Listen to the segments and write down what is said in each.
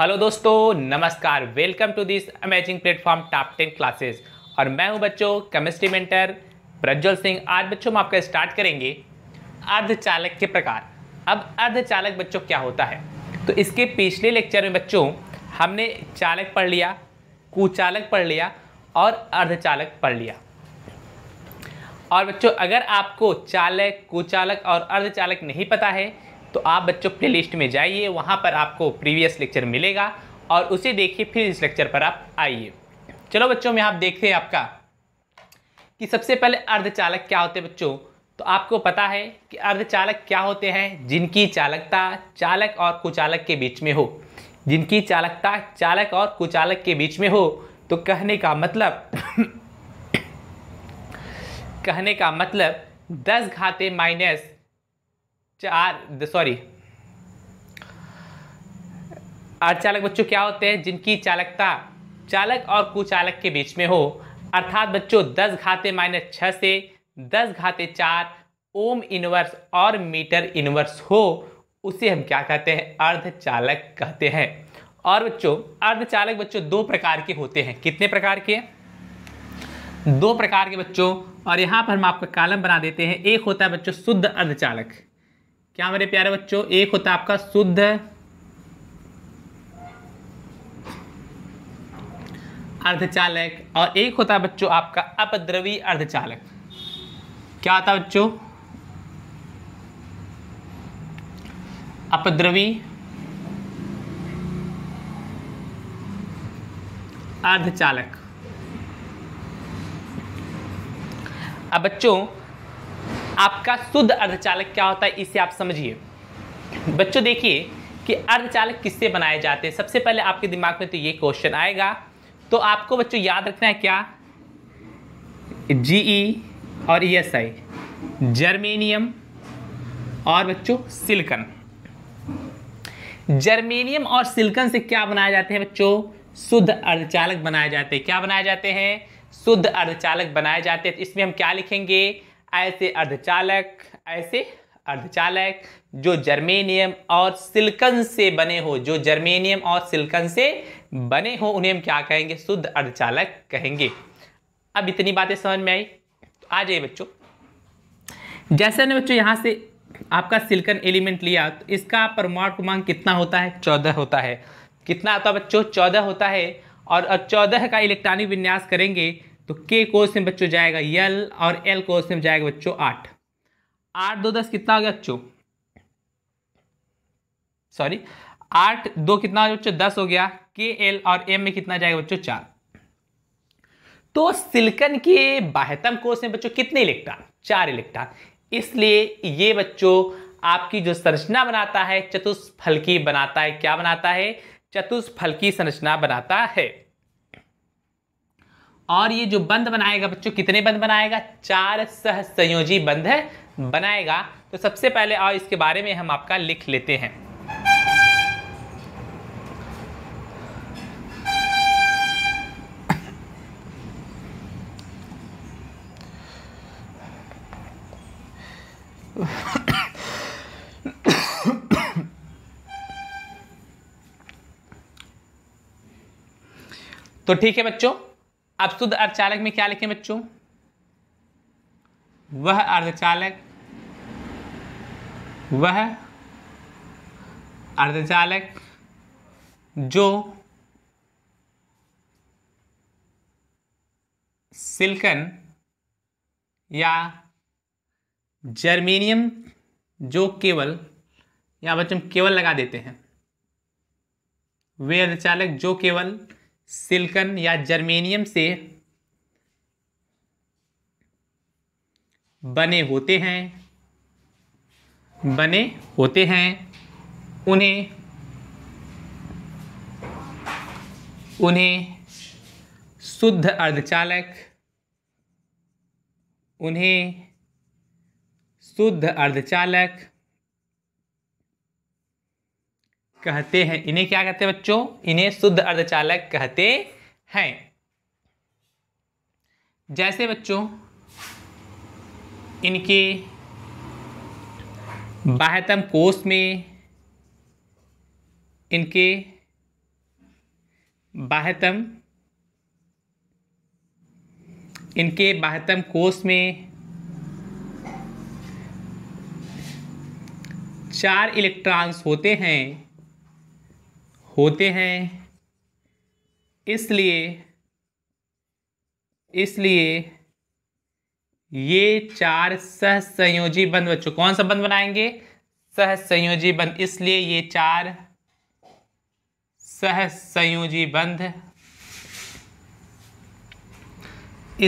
hello दोस्तों नमस्कार welcome to this amazing platform top ten classes और मैं हूं बच्चों केमिस्ट्री मेंटर प्रज्वल सिंह आज बच्चों हम आपका स्टार्ट करेंगे अर्धचालक के प्रकार अब अर्धचालक बच्चों क्या होता है तो इसके पिछले लेक्चर में बच्चों हमने चालक पढ़ लिया कुचालक पढ़ लिया और अर्धचालक पढ़ लिया और बच्चों अगर आपको चालक कुचालक और अर्धचालक नहीं पता है तो आप बच्चों लिस्ट में जाइए वहाँ पर आपको प्रीवियस लेक्चर मिलेगा और उसे देखिए फिर इस लेक्चर पर आप आइए चलो बच्चों में आप देखते हैं आपका कि सबसे पहले अर्धचालक क्या होते हैं बच्चों तो आपको पता है कि अर्धचालक क्या होते हैं जिनकी चालकता चालक और कुचालक के बीच में हो जिनकी चालकता चालक और कुचालक के बीच में हो तो कहने का मतलब कहने का मतलब दस घाते माइनस चार सॉरी चालक बच्चों क्या होते हैं जिनकी चालकता चालक और कुचालक के बीच में हो अर्थात बच्चों दस घाते माइनस छः से दस घाते चार ओम इनवर्स और मीटर इनवर्स हो उसे हम क्या कहते हैं अर्धचालक कहते हैं और बच्चों अर्धचालक बच्चों दो प्रकार के होते हैं कितने प्रकार के दो प्रकार के बच्चों और यहाँ पर हम आपका कालम बना देते हैं एक होता है बच्चों शुद्ध अर्धचालक क्या मेरे प्यारे बच्चों एक होता है आपका शुद्ध अर्धचालक और एक होता है बच्चों आपका अपद्रवी अर्धचालक क्या होता है बच्चों अपद्रवी अर्धचालक अब बच्चों आपका शुद्ध अर्धचालक क्या होता है इसे आप समझिए बच्चों देखिए कि अर्धचालक किससे बनाए जाते हैं सबसे पहले आपके दिमाग में तो ये क्वेश्चन आएगा तो आपको बच्चों याद रखना है क्या जीई e और ईएसआई e जर्मेनियम और बच्चों सिलिकन जर्मेनियम और सिलिकन से क्या बनाए जाते हैं बच्चों शुद्ध अर्धचालक बनाए जाते हैं क्या बनाए जाते हैं शुद्ध अर्धचालक बनाए जाते हैं इसमें हम क्या लिखेंगे ऐसे अर्धचालक ऐसे अर्धचालक जो जर्मेनियम और सिल्कन से बने हो जो जर्मेनियम और सिलकन से बने हो उन्हें हम क्या कहेंगे शुद्ध अर्धचालक कहेंगे अब इतनी बातें समझ में आई तो आ जाइए बच्चों जैसे ना बच्चों यहाँ से आपका सिल्कन एलिमेंट लिया तो इसका परमाणु क्रमांक कितना होता है चौदह होता है कितना होता है बच्चों चौदह होता है और चौदह का इलेक्ट्रॉनिक विन्यास करेंगे तो के कोर्स में बच्चों जाएगा यल और एल कोर्स में जाएगा बच्चों आठ आठ दो दस कितना हो गया बच्चों सॉरी आठ दो कितना हो गया बच्चों दस हो गया के एल और एम में कितना जाएगा बच्चों चार तो सिलिकन के बाहतम कोर्स में बच्चों कितने इलेक्ट्रॉन चार इलेक्ट्रॉन इसलिए ये बच्चों आपकी जो संरचना बनाता है चतुष्फलकी बनाता है क्या बनाता है चतुष्फलकी संरचना बनाता है और ये जो बंद बनाएगा बच्चों कितने बंद बनाएगा चार सह संयोजी है बनाएगा तो सबसे पहले आओ इसके बारे में हम आपका लिख लेते हैं तो ठीक है बच्चों अब शुद्ध अर्धचालक में क्या लिखें बच्चों वह अर्धचालक वह अर्धचालक जो सिल्कन या जर्मेनियम जो केवल या बच्चों केवल लगा देते हैं वे अर्धचालक जो केवल सिल्कन या जर्मेनियम से बने होते हैं बने होते हैं उन्हें उन्हें शुद्ध अर्धचालक उन्हें शुद्ध अर्धचालक कहते हैं इन्हें क्या कहते हैं बच्चों इन्हें शुद्ध अर्धचालक कहते हैं जैसे बच्चों इनके बाह्यतम कोष में इनके बाह्यतम इनके बाह्यतम कोष में चार इलेक्ट्रॉन्स होते हैं होते हैं इसलिए इसलिए ये चार सहसंयोजी बंद बच्चों कौन सा बंद बनाएंगे सहसंयोजी बंद इसलिए ये चार सहसंयोजी बंध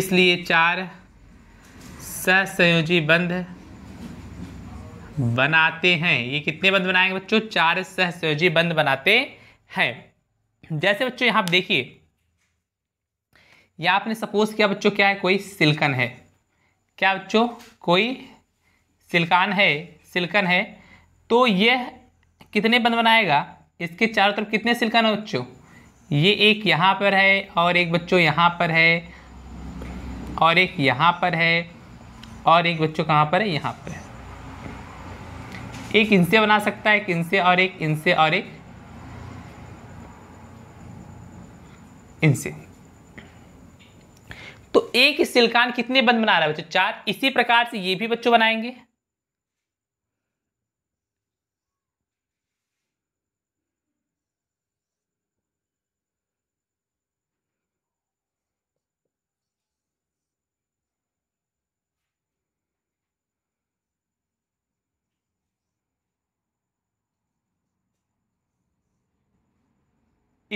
इसलिए चार सहसंयोजी बंध बनाते हैं ये कितने बंद बनाएंगे बच्चों चार सहसंयोजी बंध बनाते है जैसे बच्चों यहाँ आप देखिए या आपने सपोज किया बच्चों क्या है कोई सिल्कन है क्या बच्चों कोई सिल्कान है सिल्कन है तो ये कितने बंद बनाएगा इसके चारों तरफ कितने सिल्कन है बच्चों ये एक यहाँ पर है और एक बच्चों यहाँ पर है और एक यहाँ पर है और एक बच्चों कहाँ पर है यहाँ पर है एक इनसे बना सकता है एक इनसे और एक इनसे और एक इनसे तो एक सिलकान कितने बंद बना रहा है बच्चों चार इसी प्रकार से ये भी बच्चों बनाएंगे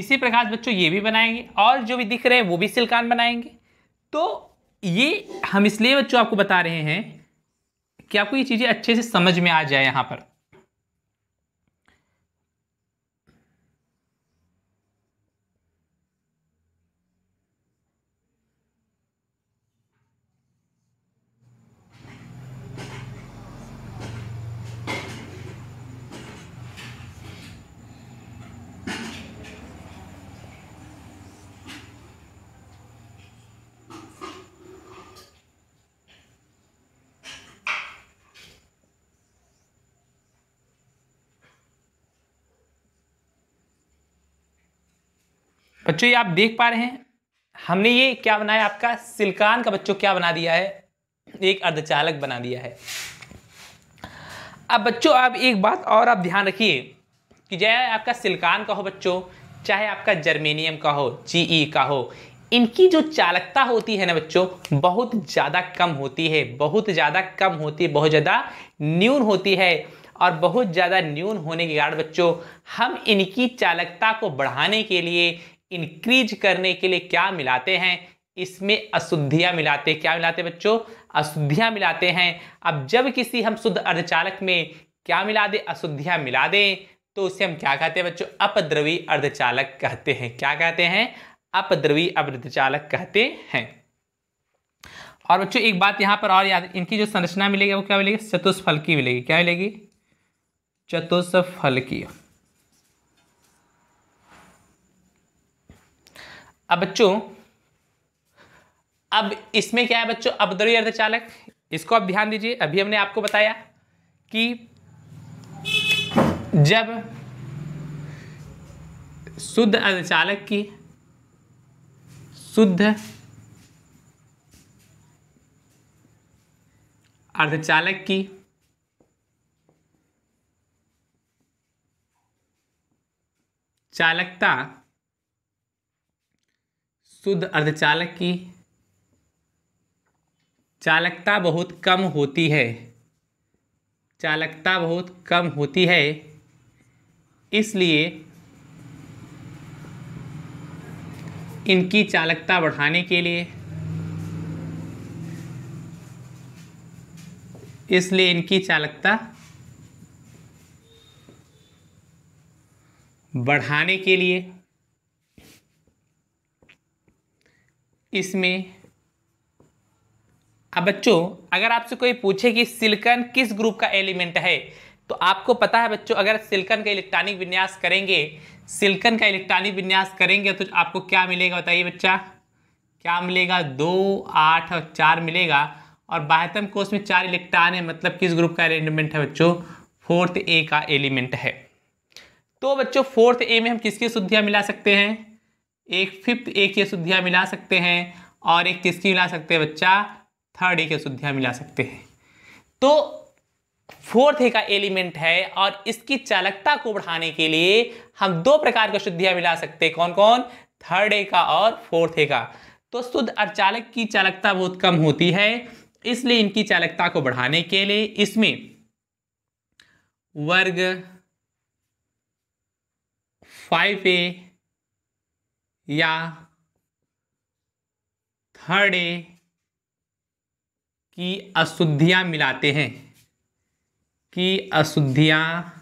इसी प्रकार बच्चों ये भी बनाएंगे और जो भी दिख रहे हैं वो भी सिल्कान बनाएंगे तो ये हम इसलिए बच्चों आपको बता रहे हैं कि आपको ये चीज़ें अच्छे से समझ में आ जाए यहाँ पर बच्चों ये आप देख पा रहे हैं हमने ये क्या बनाया आपका सिल्कान का बच्चों क्या बना दिया है एक अर्धचालक बना दिया है अब बच्चों आप एक बात और आप ध्यान रखिए कि चाहे आपका सिल्कान का हो बच्चों चाहे आपका जर्मेनियम का हो जी e का हो इनकी जो चालकता होती है ना बच्चों बहुत ज़्यादा कम होती है बहुत ज़्यादा कम होती है बहुत ज़्यादा न्यून होती है और बहुत ज़्यादा न्यून होने के कारण बच्चों हम इनकी चालकता को बढ़ाने के लिए इंक्रीज करने के लिए क्या मिलाते हैं इसमें अशुद्धियाँ मिलाते क्या मिलाते बच्चों अशुद्धियाँ मिलाते हैं अब जब किसी हम शुद्ध अर्धचालक में क्या मिला दें अशुद्धियाँ मिला दें तो उसे हम क्या कहते हैं बच्चों अपद्रवी अर्धचालक कहते हैं क्या कहते हैं अपद्रवी अर्धचालक कहते हैं और बच्चों एक बात यहाँ पर और याद इनकी जो संरचना मिलेगी वो क्या मिलेगी चतुष्फल मिलेगी क्या मिलेगी चतुष्फल की अब बच्चों अब इसमें क्या है बच्चों अबदरी अर्धचालक इसको आप ध्यान दीजिए अभी हमने आपको बताया कि जब शुद्ध अर्धचालक की शुद्ध अर्धचालक की चालकता शुद्ध अर्धचालक की चालकता बहुत कम होती है चालकता बहुत कम होती है इसलिए इनकी चालकता बढ़ाने के लिए इसलिए इनकी चालकता बढ़ाने के लिए इसमें अब बच्चों अगर आपसे कोई पूछे कि सिलिकॉन किस ग्रुप का एलिमेंट है तो आपको पता है बच्चों अगर सिलिकॉन का इलेक्ट्रॉनिक विन्यास करेंगे सिलिकॉन का इलेक्ट्रॉनिक विन्यास करेंगे तो आपको क्या मिलेगा बताइए बच्चा क्या मिलेगा दो आठ और चार मिलेगा और बाहतम कोष में चार इलेक्ट्रॉन है मतलब किस ग्रुप का एलिमेंट है बच्चों फोर्थ ए का एलिमेंट है तो बच्चों फोर्थ ए में हम किसकी शुद्धियाँ मिला सकते हैं एक फिफ्थ ए की अशुद्धियाँ मिला सकते हैं और एक किसकी मिला सकते हैं बच्चा थर्ड ए की अशुद्धियाँ मिला सकते हैं तो फोर्थ ए का एलिमेंट है और इसकी चालकता को बढ़ाने के लिए हम दो प्रकार की अशुद्धियाँ मिला सकते हैं कौन कौन थर्ड ए का और फोर्थ ए का तो शुद्ध अचालक की चालकता बहुत कम होती है इसलिए इनकी चालकता को बढ़ाने के लिए इसमें वर्ग फाइव ए या थर्ड ए की अशुद्धियाँ मिलाते हैं की अशुद्धियाँ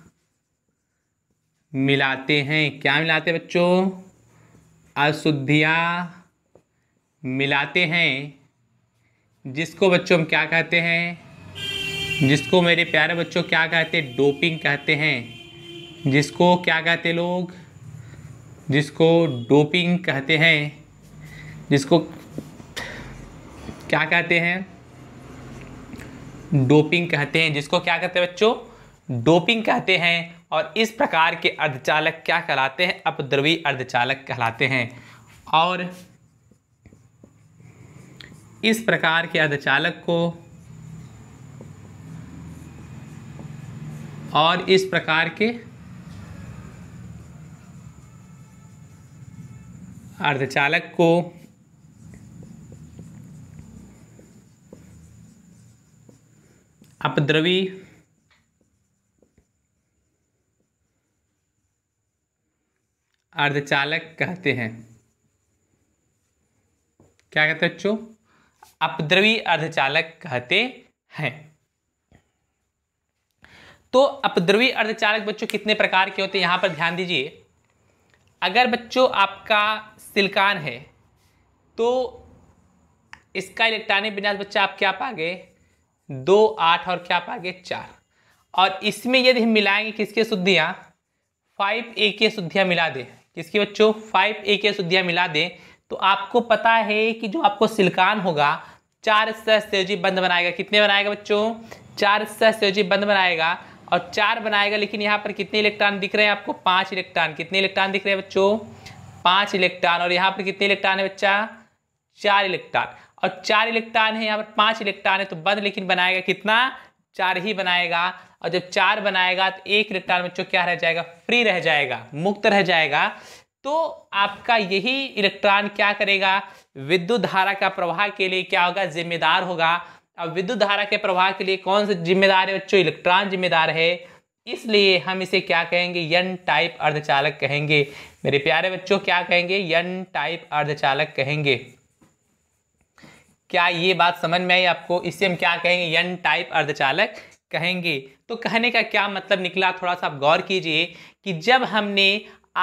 मिलाते हैं क्या मिलाते हैं बच्चों अशुद्धियाँ मिलाते हैं जिसको बच्चों हम क्या कहते हैं जिसको मेरे प्यारे बच्चों क्या कहते हैं डोपिंग कहते हैं जिसको क्या कहते लोग जिसको डोपिंग कहते हैं जिसको क्या कहते हैं डोपिंग कहते हैं जिसको क्या कहते हैं बच्चों डोपिंग कहते हैं और इस प्रकार के अर्धचालक क्या कहलाते हैं अपद्रवी अर्धचालक कहलाते हैं और इस प्रकार के अर्धचालक को और इस प्रकार के अर्धचालक को अपद्रवी अर्धचालक कहते हैं क्या कहते हैं बच्चों अपद्रवी अर्धचालक कहते हैं तो अपद्रवी अर्धचालक बच्चों कितने प्रकार के होते हैं यहां पर ध्यान दीजिए अगर बच्चों आपका सिलकान है तो इसका इलेक्ट्रॉनिक विन्यास बच्चा आप क्या पागे दो आठ और क्या पागे चार और इसमें यदि हम मिलाएंगे किसके शुद्धियाँ फाइव ए के शुद्धियाँ मिला दें किसके बच्चों फाइव ए के शुद्धियाँ मिला दें तो आपको पता है कि जो आपको सिलकान होगा चार सहस्योजी बंद बनाएगा कितने बनाएगा बच्चों चार सहस्योजी बंद बनाएगा और चार बनाएगा लेकिन यहाँ पर कितने इलेक्ट्रॉन दिख रहे हैं आपको पाँच इलेक्ट्रॉन कितने इलेक्ट्रॉन दिख रहे हैं बच्चों पाँच इलेक्ट्रॉन और यहाँ पर कितने इलेक्ट्रॉन है बच्चा चार इलेक्ट्रॉन और चार इलेक्ट्रॉन है यहाँ पर पाँच इलेक्ट्रॉन है तो बंद लेकिन बनाएगा कितना चार ही बनाएगा और जब चार बनाएगा तो एक इलेक्ट्रॉन बच्चों क्या रह जाएगा फ्री रह जाएगा मुक्त रह जाएगा तो आपका यही इलेक्ट्रॉन क्या करेगा विद्युत धारा का प्रवाह के लिए क्या होगा जिम्मेदार होगा अब विद्युत धारा के प्रवाह के लिए कौन से जिम्मेदार है बच्चों इलेक्ट्रॉन जिम्मेदार है इसलिए हम इसे क्या कहेंगे यन टाइप अर्धचालक कहेंगे मेरे प्यारे बच्चों क्या कहेंगे यन टाइप अर्धचालक कहेंगे क्या ये बात समझ में आई आपको इसे हम क्या कहेंगे यन टाइप अर्धचालक कहेंगे तो कहने का क्या मतलब निकला थोड़ा सा आप गौर कीजिए कि जब हमने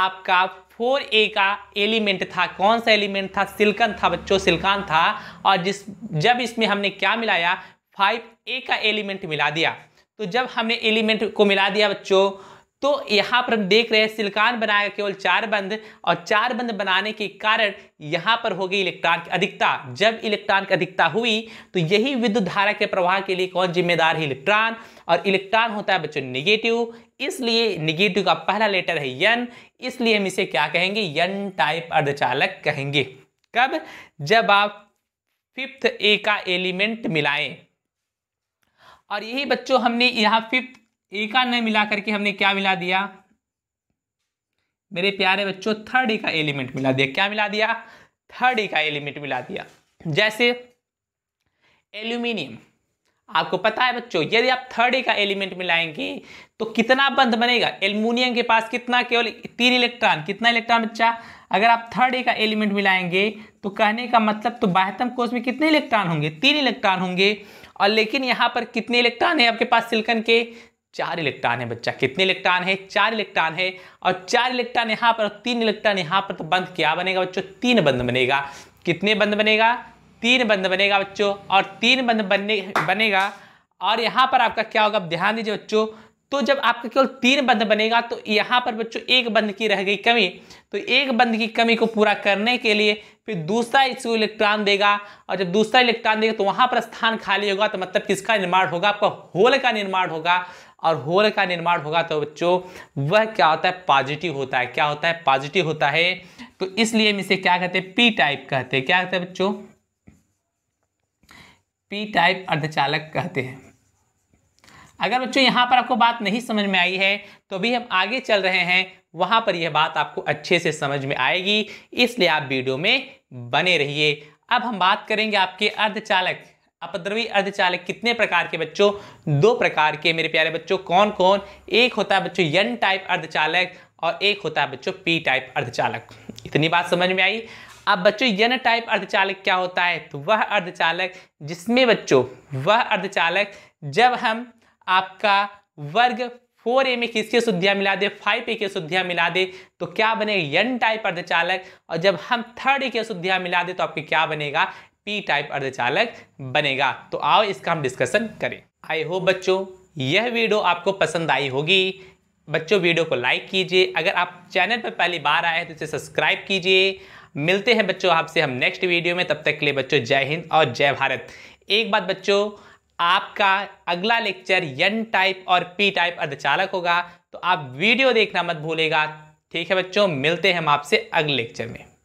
आपका फोर ए का एलिमेंट था कौन सा एलिमेंट था सिल्कन था बच्चों सिल्कान था और जिस जब इसमें हमने क्या मिलाया फाइव ए का एलिमेंट मिला दिया तो जब हमने एलिमेंट को मिला दिया बच्चों तो यहाँ पर हम देख रहे हैं सिल्कान बनाया केवल चार बंद और चार बंद बनाने के कारण यहाँ पर हो गई इलेक्ट्रॉन की अधिकता जब इलेक्ट्रॉन की अधिकता हुई तो यही विद्युत धारा के प्रवाह के लिए कौन जिम्मेदार है इलेक्ट्रॉन और इलेक्ट्रॉन होता है बच्चों निगेटिव इसलिए निगेटिव का पहला लेटर है यन इसलिए हम इसे क्या कहेंगे यन टाइप अर्धचालक कहेंगे कब जब आप फिफ्थ ए का एलिमेंट मिलाएं और यही बच्चों हमने यहां फिफ्थ ए का न मिला करके हमने क्या मिला दिया मेरे प्यारे बच्चों थर्ड ए का एलिमेंट मिला दिया क्या मिला दिया थर्ड ए का एलिमेंट मिला दिया जैसे एल्यूमिनियम आपको पता है बच्चों यदि आप थर्ड ए का एलिमेंट मिलाएंगे तो कितना बंध बनेगा एल्यूमिनियम के पास कितना केवल तीन इलेक्ट्रॉन कितना इलेक्ट्रॉन बच्चा अगर आप थर्ड ए का एलिमेंट मिलाएंगे तो कहने का मतलब तो बाह्यतम कोष में कितने इलेक्ट्रॉन होंगे तीन इलेक्ट्रॉन होंगे और लेकिन यहाँ पर कितने इलेक्ट्रॉन है आपके पास सिल्कन के चार इलेक्ट्रॉन है बच्चा कितने इलेक्ट्रॉन है चार इलेक्ट्रॉन है और चार इलेक्ट्रॉन यहाँ पर तीन इलेक्ट्रॉन यहाँ पर तो बंध क्या बनेगा बच्चों तीन बंध बनेगा कितने बंध बनेगा तीन बंद बनेगा बच्चों और तीन बंद बनने बनेगा और यहाँ पर आपका क्या होगा ध्यान दीजिए बच्चों तो जब आपका केवल तीन बंद बनेगा तो यहाँ पर बच्चों एक बंद की रह गई कमी तो एक बंद की कमी को पूरा करने के लिए फिर दूसरा इसको इलेक्ट्रॉन देगा और जब दूसरा इलेक्ट्रॉन देगा तो वहाँ पर स्थान खाली होगा तो मतलब किसका निर्माण होगा आपका होल का निर्माण होगा और होल का निर्माण होगा तो बच्चों वह क्या होता है पॉजिटिव होता है क्या होता है पॉजिटिव होता है तो इसलिए हम इसे क्या कहते हैं पी टाइप कहते हैं क्या कहते हैं बच्चों पी टाइप अर्धचालक कहते हैं अगर बच्चों यहाँ पर आपको बात नहीं समझ में आई है तो अभी हम आगे चल रहे हैं वहाँ पर यह बात आपको अच्छे से समझ में आएगी इसलिए आप वीडियो में बने रहिए अब हम बात करेंगे आपके अर्धचालक अपद्रवी अर्धचालक कितने प्रकार के बच्चों दो प्रकार के मेरे प्यारे बच्चों कौन कौन एक होता है बच्चों यन टाइप अर्धचालक और एक होता है बच्चों पी टाइप अर्धचालक इतनी बात समझ में आई अब बच्चों यन टाइप अर्धचालक क्या होता है तो वह अर्धचालक जिसमें बच्चों वह अर्धचालक जब हम आपका वर्ग फोर ए में किसकी शुद्धियाँ मिला दे फाइव ए के शुद्धियाँ मिला दे तो क्या बनेगा यन टाइप अर्धचालक और जब हम थर्ड ए के शुद्धियाँ मिला दे तो आपके क्या बनेगा पी टाइप अर्धचालक बनेगा तो आओ इसका हम डिस्कशन करें आई होप बच्चों यह वीडियो आपको पसंद आई होगी बच्चों वीडियो को लाइक कीजिए अगर आप चैनल पर पहली बार आए हैं तो इसे सब्सक्राइब कीजिए मिलते हैं बच्चों आपसे हम नेक्स्ट वीडियो में तब तक के लिए बच्चों जय हिंद और जय भारत एक बात बच्चों आपका अगला लेक्चर यन टाइप और पी टाइप अर्धचालक होगा तो आप वीडियो देखना मत भूलेगा ठीक है बच्चों मिलते हैं हम आपसे अगले लेक्चर में